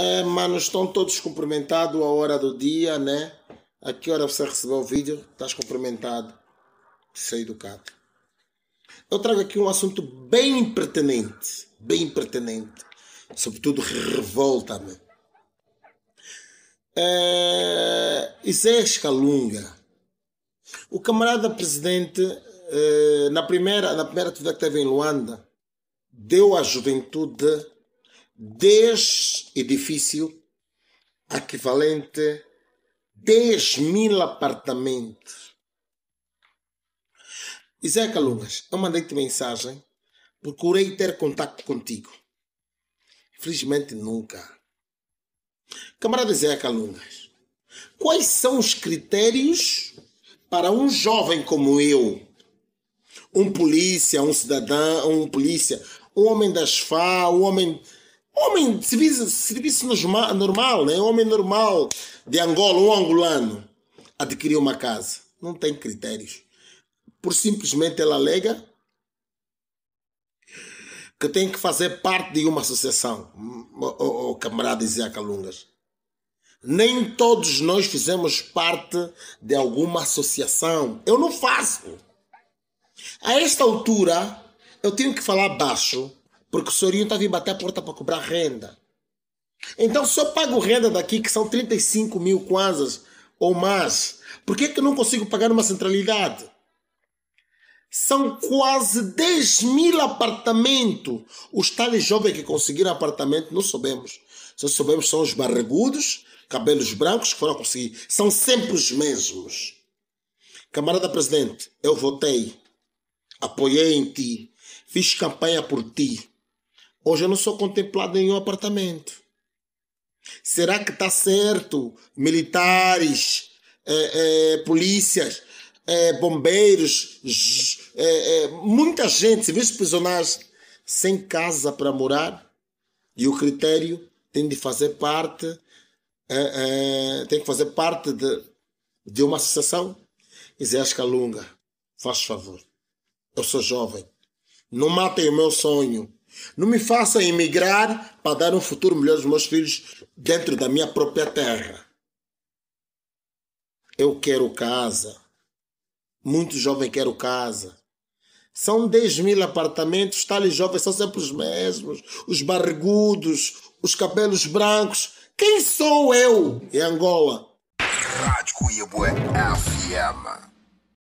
É, mano, estão todos cumprimentados a hora do dia, né? A que hora você recebeu o vídeo? Estás cumprimentado. do é educado. Eu trago aqui um assunto bem pertinente. Bem pertinente. Sobretudo revolta-me. É, ah, isso é escalunga. O camarada presidente, é, na primeira, na primeira atividade que teve em Luanda, deu à juventude 10 edifícios, equivalente 10 mil apartamentos. Isé Calungas, eu mandei-te mensagem, procurei ter contato contigo. Infelizmente nunca. Camarada Zé Calungas, quais são os critérios para um jovem como eu, um polícia, um cidadão, um polícia, um homem das FA, um homem Homem de serviço, serviço normal, né? homem normal de Angola, um angolano, adquiriu uma casa. Não tem critérios. Por simplesmente ela alega que tem que fazer parte de uma associação, o, o camarada Isaac Alungas. Nem todos nós fizemos parte de alguma associação. Eu não faço. A esta altura, eu tenho que falar baixo porque o senhorinho estava a bater a porta para cobrar renda. Então eu pago renda daqui, que são 35 mil kwanzas ou mais. Por que, que eu não consigo pagar numa centralidade? São quase 10 mil apartamentos. Os tais jovens que conseguiram apartamento, não sabemos. Se soubemos, são os barregudos, cabelos brancos que foram conseguir. São sempre os mesmos. Camarada presidente, eu votei, apoiei em ti, fiz campanha por ti. Hoje eu não sou contemplado em nenhum apartamento. Será que está certo militares, é, é, polícias, é, bombeiros, é, é, muita gente, civis prisionais, sem casa para morar? E o critério tem de fazer parte, é, tem que fazer parte de, de uma associação? Isaías Calunga, faz favor. Eu sou jovem. Não matem o meu sonho não me faça emigrar para dar um futuro melhor aos meus filhos dentro da minha própria terra. Eu quero casa. Muito jovem quero casa. São 10 mil apartamentos, tais tá jovens são sempre os mesmos. Os barrigudos, os cabelos brancos. Quem sou eu? em é Angola. Rádio Cuiabá é FM.